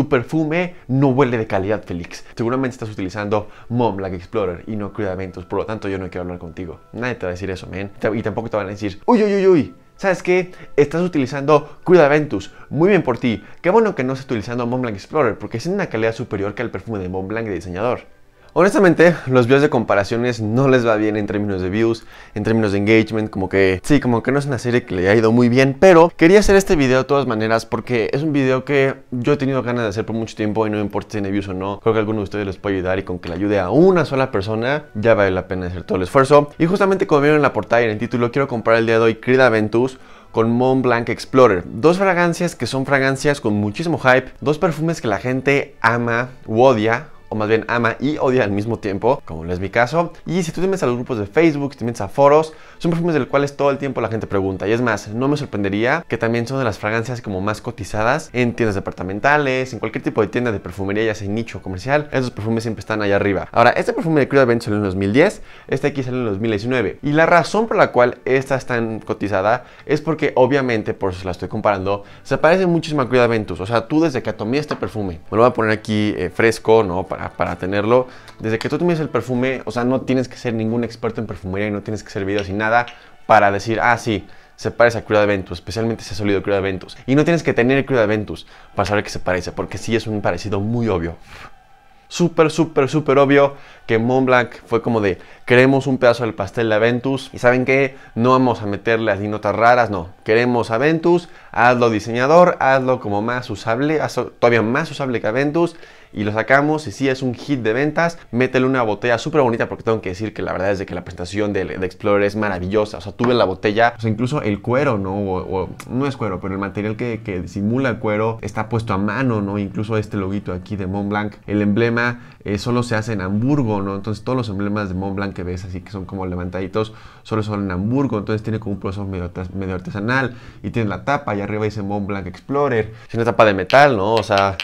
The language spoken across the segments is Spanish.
Tu perfume no huele de calidad, Félix. Seguramente estás utilizando Mom Black Explorer y no Cuidaventus, por lo tanto yo no quiero hablar contigo. Nadie te va a decir eso, men. Y tampoco te van a decir, uy, uy, uy, uy. ¿Sabes qué? Estás utilizando Cuidaventus. Muy bien por ti. Qué bueno que no estés utilizando Mom Explorer porque es una calidad superior que el perfume de Mom de diseñador. Honestamente, los videos de comparaciones no les va bien en términos de views, en términos de engagement, como que sí, como que no es una serie que le ha ido muy bien, pero quería hacer este video de todas maneras porque es un video que yo he tenido ganas de hacer por mucho tiempo y no importa si tiene views o no, creo que alguno de ustedes les puede ayudar y con que le ayude a una sola persona ya vale la pena hacer todo el esfuerzo. Y justamente como vieron en la portada y en el título, quiero comparar el día de hoy Creed Aventus con Montblanc Explorer. Dos fragancias que son fragancias con muchísimo hype, dos perfumes que la gente ama u odia o más bien ama y odia al mismo tiempo, como no es mi caso. Y si tú te metes a los grupos de Facebook, si te metes a foros, son perfumes del cuales todo el tiempo la gente pregunta. Y es más, no me sorprendería que también son de las fragancias como más cotizadas en tiendas departamentales, en cualquier tipo de tienda de perfumería, ya sea en nicho comercial. Esos perfumes siempre están allá arriba. Ahora, este perfume de Creed Aventus salió en 2010, este aquí salió en 2019. Y la razón por la cual esta es tan cotizada es porque obviamente, por eso la estoy comparando, se parece muchísimo a Cruda Aventus, O sea, tú desde que tomé este perfume, me lo voy a poner aquí eh, fresco, ¿no? Para, para tenerlo. Desde que tú tomes el perfume, o sea, no tienes que ser ningún experto en perfumería y no tienes que ser videos y nada para decir, ah, sí, se parece a de Ventus, especialmente si ha salido de Ventus. Y no tienes que tener el de Ventus para saber que se parece, porque sí es un parecido muy obvio. Súper, súper, súper obvio que Montblanc fue como de, queremos un pedazo del pastel de Ventus. Y saben qué, no vamos a meterle así notas raras, no. Queremos a hazlo diseñador, hazlo como más usable, todavía más usable que Aventus y lo sacamos. Y si es un hit de ventas, métele una botella súper bonita porque tengo que decir que la verdad es de que la presentación de, Explorer es maravillosa. O sea, tuve la botella, o sea, incluso el cuero, ¿no? O, no es cuero, pero el material que, que, simula el cuero está puesto a mano, ¿no? Incluso este loguito aquí de Montblanc el emblema eh, solo se hace en Hamburgo, ¿no? Entonces todos los emblemas de Montblanc que ves así que son como levantaditos, solo son en Hamburgo. Entonces tiene como un proceso medio, medio artesanal y tiene la tapa arriba dice Mont Blanc Explorer. Es una tapa de metal, ¿no? O sea,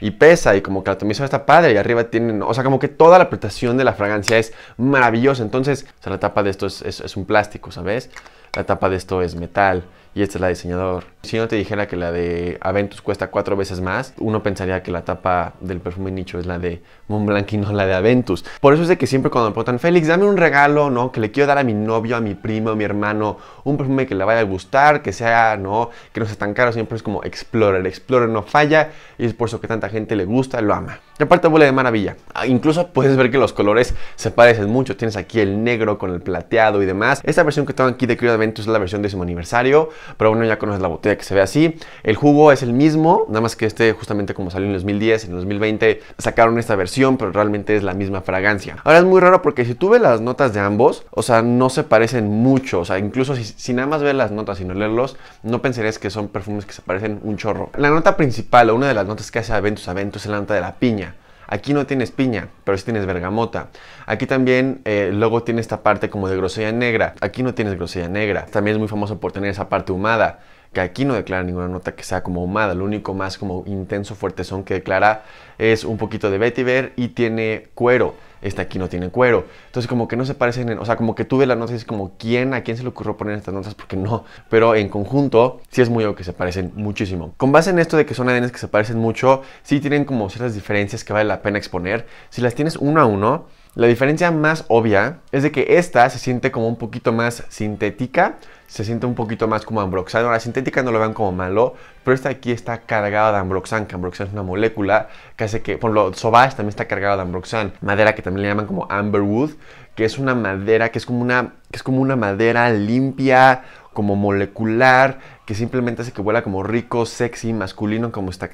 y pesa y como que la atomización está padre y arriba tienen, o sea, como que toda la apretación de la fragancia es maravillosa. Entonces, o la tapa de esto es un plástico, ¿sabes? la tapa de esto es metal y esta es la diseñador. Si yo te dijera que la de Aventus cuesta cuatro veces más, uno pensaría que la tapa del perfume nicho es la de Montblanc y no la de Aventus. Por eso es de que siempre cuando me preguntan, Félix, dame un regalo, ¿no? Que le quiero dar a mi novio, a mi primo, a mi hermano, un perfume que le vaya a gustar, que sea, ¿no? Que no sea tan caro, siempre es como Explorer. Explorer no falla y es por eso que tanta gente le gusta, lo ama. Y aparte huele de maravilla. Ah, incluso puedes ver que los colores se parecen mucho. Tienes aquí el negro con el plateado y demás. Esta versión que tengo aquí de Creed Aventus es la versión décimo aniversario, pero bueno, ya conoces la botella que se ve así. El jugo es el mismo, nada más que este justamente como salió en 2010, en 2020 sacaron esta versión, pero realmente es la misma fragancia. Ahora es muy raro porque si tú ves las notas de ambos, o sea, no se parecen mucho, o sea, incluso si, nada más ves las notas y no leerlos, no pensarías que son perfumes que se parecen un chorro. La nota principal o una de las notas que hace Aventus Aventus es la nota de la piña. Aquí no tienes piña, pero sí tienes bergamota. Aquí también el eh, luego tiene esta parte como de grosella negra. Aquí no tienes grosella negra. También es muy famoso por tener esa parte humada que aquí no declara ninguna nota que sea como ahumada, lo único más como intenso fuerte son que declara es un poquito de vetiver y tiene cuero. Esta aquí no tiene cuero. Entonces como que no se parecen, o sea, como que tuve la nota y es como quién a quién se le ocurrió poner estas notas porque no, pero en conjunto sí es muy algo que se parecen muchísimo. Con base en esto de que son ADNs que se parecen mucho, sí tienen como ciertas diferencias que vale la pena exponer. Si las tienes uno a uno, la diferencia más obvia es de que esta se siente como un poquito más sintética, se siente un poquito más como ambroxan. Ahora, sintética no lo vean como malo, pero esta aquí está cargada de ambroxan, que ambroxan es una molécula que hace que, por lo Sobash también está cargada de ambroxan, madera que también le llaman como amberwood, que es una madera que es como una, que es como una madera limpia, como molecular, que simplemente hace que vuela como rico, sexy, masculino, como si te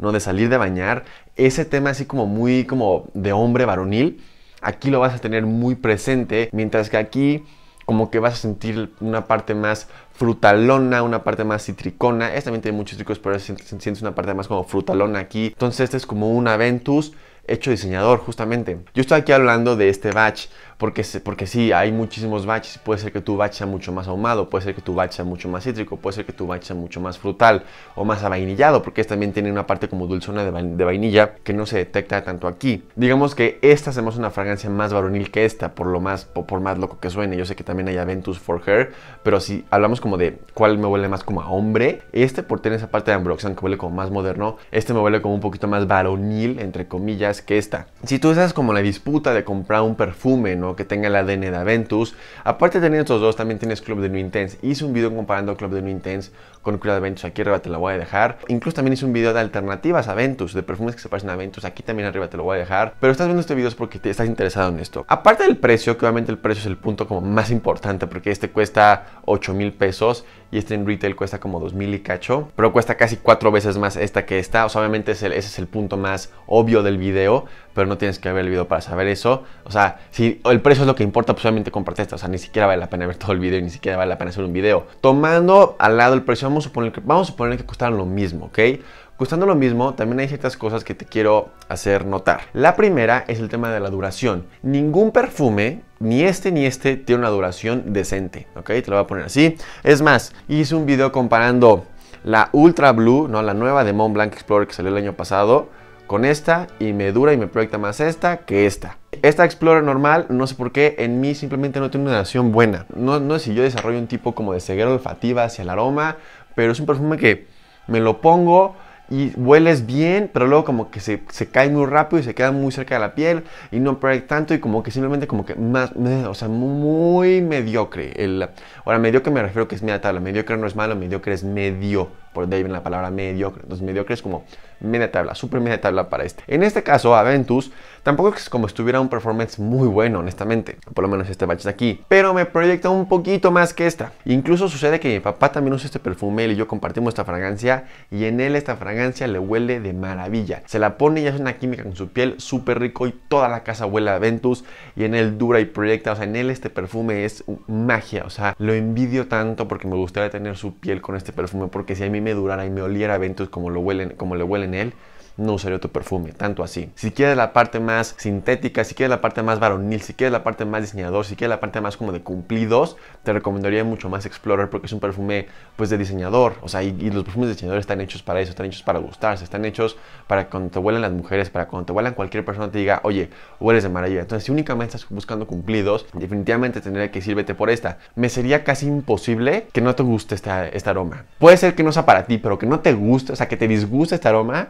¿no? De salir de bañar. Ese tema así como muy como de hombre varonil, aquí lo vas a tener muy presente, mientras que aquí como que vas a sentir una parte más frutalona, una parte más citricona. Esta también tiene muchos cítricos, pero sientes una parte más como frutalona aquí. Entonces este es como un Aventus hecho diseñador, justamente. Yo estoy aquí hablando de este batch, porque, porque sí, hay muchísimos batches. Puede ser que tu batch sea mucho más ahumado, puede ser que tu batch sea mucho más cítrico, puede ser que tu batch sea mucho más frutal o más avainillado, porque este también tiene una parte como dulzona de, vainilla que no se detecta tanto aquí. Digamos que esta hacemos una fragancia más varonil que esta, por lo más, por más loco que suene. Yo sé que también hay Aventus for Her, pero si hablamos como de cuál me huele más como a hombre, este por tener esa parte de Ambroxan que huele como más moderno, este me huele como un poquito más varonil, entre comillas que esta. Si tú estás como la disputa de comprar un perfume, ¿no? Que tenga el ADN de Aventus, aparte de tener estos dos, también tienes Club de New Intense. Hice un video comparando Club de New Intense con cuidado Ventus, aquí arriba te lo voy a dejar. Incluso también hice un video de alternativas a Ventus, de perfumes que se parecen a Ventus, aquí también arriba te lo voy a dejar. Pero estás viendo este video es porque te estás interesado en esto. Aparte del precio, que obviamente el precio es el punto como más importante, porque este cuesta 8 mil pesos y este en retail cuesta como 2 mil y cacho, pero cuesta casi cuatro veces más esta que esta. O sea, obviamente ese es el punto más obvio del video, pero no tienes que ver el video para saber eso. O sea, si el precio es lo que importa, pues obviamente comparte esto. O sea, ni siquiera vale la pena ver todo el video, ni siquiera vale la pena hacer un video. Tomando al lado el precio, vamos a suponer que, vamos a que costaron lo mismo, ¿ok? Costando lo mismo, también hay ciertas cosas que te quiero hacer notar. La primera es el tema de la duración. Ningún perfume, ni este ni este, tiene una duración decente, ¿ok? Te lo voy a poner así. Es más, hice un video comparando la Ultra Blue, ¿no? La nueva de Montblanc Explorer que salió el año pasado con esta y me dura y me proyecta más esta que esta. Esta Explorer normal, no sé por qué, en mí simplemente no tiene una relación buena. No, sé si yo desarrollo un tipo como de ceguera olfativa hacia el aroma, pero es un perfume que me lo pongo y hueles bien, pero luego como que se, cae muy rápido y se queda muy cerca de la piel y no proyecta tanto y como que simplemente como que más, o sea, muy, mediocre. El, ahora, mediocre me refiero que es media tabla, mediocre no es malo, mediocre es medio por David en la palabra mediocre. Entonces, mediocre es como media tabla, súper media tabla para este. En este caso, Aventus tampoco es como estuviera un performance muy bueno, honestamente. Por lo menos este batch de aquí. Pero me proyecta un poquito más que esta. Incluso sucede que mi papá también usa este perfume, él y yo compartimos esta fragancia. Y en él esta fragancia le huele de maravilla. Se la pone y hace una química con su piel súper rico y toda la casa huele a Aventus. Y en él dura y proyecta. O sea, en él este perfume es magia. O sea, lo envidio tanto porque me gustaría tener su piel con este perfume. Porque si a mí me durara y me oliera a como, lo huelen, como le huelen él, no usaría tu perfume, tanto así. Si quieres la parte más sintética, si quieres la parte más varonil, si quieres la parte más diseñador, si quieres la parte más como de cumplidos, te recomendaría mucho más Explorer porque es un perfume pues de diseñador. O sea, y, los perfumes de diseñador están hechos para eso, están hechos para gustarse, están hechos para cuando te huelen las mujeres, para cuando te huelan cualquier persona te diga, oye, hueles de maravilla. Entonces, si únicamente estás buscando cumplidos, definitivamente tendría que sírvete por esta. Me sería casi imposible que no te guste esta este aroma. Puede ser que no sea para ti, pero que no te guste, o sea, que te disguste este aroma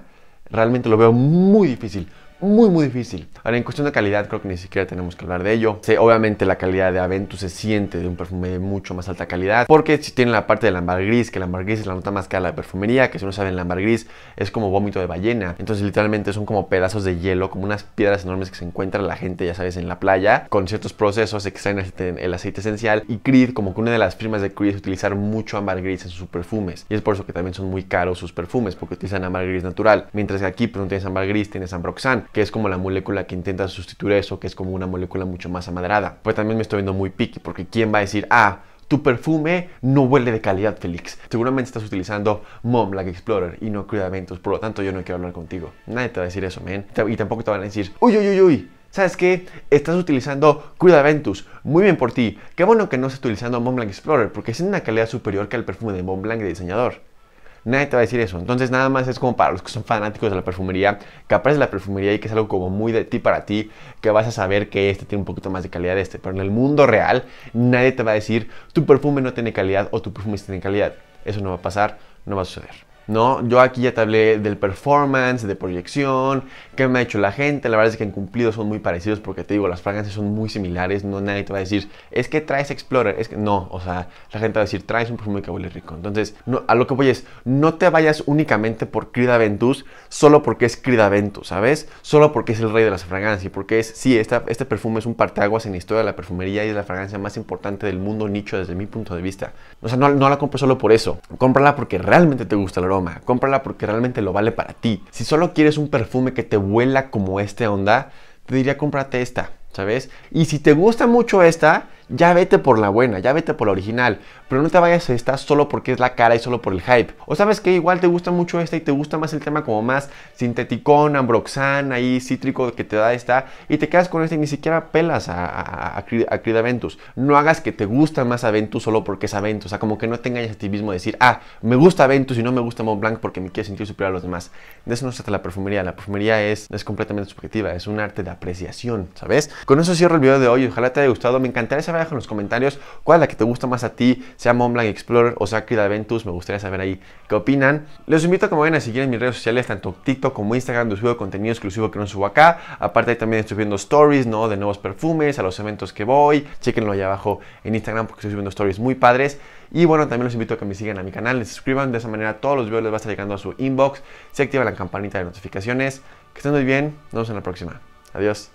realmente lo veo muy difícil muy muy difícil. Ahora, en cuestión de calidad, creo que ni siquiera tenemos que hablar de ello. obviamente la calidad de Aventus se siente de un perfume de mucho más alta calidad, porque si tiene la parte del ámbar gris, que el ámbar gris es la nota más cara de la perfumería, que si uno sabe el ámbar gris es como vómito de ballena. Entonces, literalmente son como pedazos de hielo, como unas piedras enormes que se encuentran la gente, ya sabes, en la playa, con ciertos procesos, extraen el aceite esencial. Y Creed, como que una de las firmas de Creed es utilizar mucho ámbar gris en sus perfumes. Y es por eso que también son muy caros sus perfumes, porque utilizan ámbar gris natural. Mientras que aquí, pues no tienes ámbar gris, tienes ambroxan que es como la molécula que intenta sustituir eso, que es como una molécula mucho más amaderada. Pues también me estoy viendo muy picky, porque ¿quién va a decir, ah, tu perfume no huele de calidad, Félix. Seguramente estás utilizando Mom Explorer y no Cuidaventus, por lo tanto yo no quiero hablar contigo. Nadie te va a decir eso, men Y tampoco te van a decir, uy, uy, uy, uy. ¿Sabes qué? Estás utilizando Cuidaventus. Muy bien por ti. Qué bueno que no estés utilizando Montblanc Explorer porque es una calidad superior que el perfume de Montblanc de diseñador. Nadie te va a decir eso. Entonces nada más es como para los que son fanáticos de la perfumería, que aparece la perfumería y que es algo como muy de ti para ti, que vas a saber que este tiene un poquito más de calidad de este. Pero en el mundo real nadie te va a decir tu perfume no tiene calidad o tu perfume sí tiene calidad. Eso no va a pasar, no va a suceder. ¿no? Yo aquí ya te hablé del performance, de proyección, qué me ha hecho la gente. La verdad es que en cumplido son muy parecidos porque te digo, las fragancias son muy similares. No nadie te va a decir, es que traes Explorer, es que no. O sea, la gente va a decir, traes un perfume que huele rico. Entonces, a lo que voy es, no te vayas únicamente por Crida Ventus solo porque es Crida Ventus, ¿sabes? Solo porque es el rey de las fragancias. Porque es, sí, este perfume es un parteaguas en la historia de la perfumería y es la fragancia más importante del mundo nicho desde mi punto de vista. O sea, no, no la compres solo por eso. Cómprala porque realmente te gusta el Cómprala porque realmente lo vale para ti. Si solo quieres un perfume que te vuela como este onda, te diría cómprate esta, ¿sabes? Y si te gusta mucho esta, ya vete por la buena, ya vete por la original, pero no te vayas a esta solo porque es la cara y solo por el hype. O sabes que igual te gusta mucho esta y te gusta más el tema como más sinteticón, ambroxan, ahí cítrico que te da esta, y te quedas con esta y ni siquiera pelas a, a, Aventus. No hagas que te gusta más Aventus solo porque es Aventus, o sea, como que no tengas a ti mismo de decir, ah, me gusta Aventus y no me gusta Mont Blanc porque me quiero sentir superior a los demás. De eso no se trata la perfumería, la perfumería es, es completamente subjetiva, es un arte de apreciación, ¿sabes? Con eso cierro el video de hoy, ojalá te haya gustado, me encantaría saber en los comentarios cuál es la que te gusta más a ti, sea Montblanc Explorer o sea Creed me gustaría saber ahí qué opinan. Les invito a que me a seguir en mis redes sociales, tanto TikTok como Instagram, donde subo contenido exclusivo que no subo acá. Aparte ahí también estoy subiendo stories, ¿no? De nuevos perfumes, a los eventos que voy. Chequenlo ahí abajo en Instagram porque estoy subiendo stories muy padres. Y bueno, también los invito a que me sigan a mi canal, les suscriban, de esa manera todos los videos les va a estar llegando a su inbox. Se activa la campanita de notificaciones. Que estén muy bien, nos vemos en la próxima. Adiós.